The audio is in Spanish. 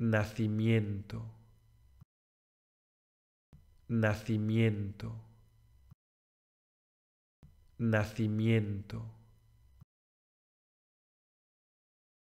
nacimiento, nacimiento, nacimiento.